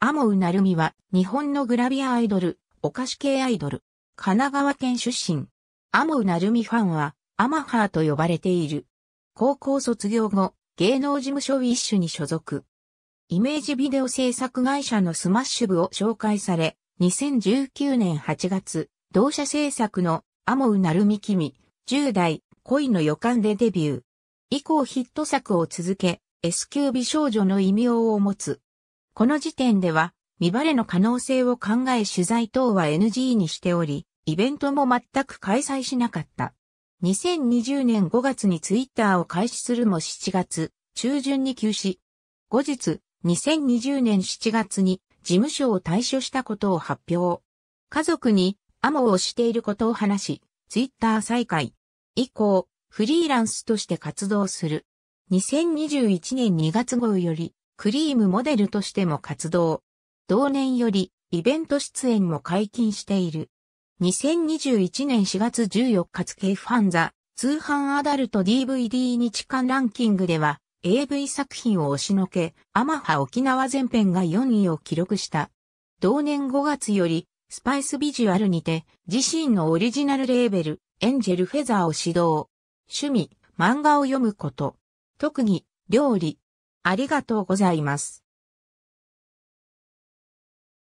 アモウナルミは日本のグラビアアイドル、お菓子系アイドル、神奈川県出身。アモウナルミファンはアマハーと呼ばれている。高校卒業後、芸能事務所ウィッシュに所属。イメージビデオ制作会社のスマッシュ部を紹介され、2019年8月、同社制作のアモウナルミ君、10代、恋の予感でデビュー。以降ヒット作を続け、S 級美少女の異名を持つ。この時点では、見バレの可能性を考え取材等は NG にしており、イベントも全く開催しなかった。2020年5月にツイッターを開始するも7月、中旬に休止。後日、2020年7月に事務所を退所したことを発表。家族にアモをしていることを話し、ツイッター再開。以降、フリーランスとして活動する。2021年2月号より、クリームモデルとしても活動。同年よりイベント出演も解禁している。2021年4月14日付ファンザ通販アダルト DVD 日間ランキングでは AV 作品を押しのけ、アマハ沖縄全編が4位を記録した。同年5月よりスパイスビジュアルにて自身のオリジナルレーベルエンジェルフェザーを指導。趣味、漫画を読むこと。特に料理、ありがとうございます。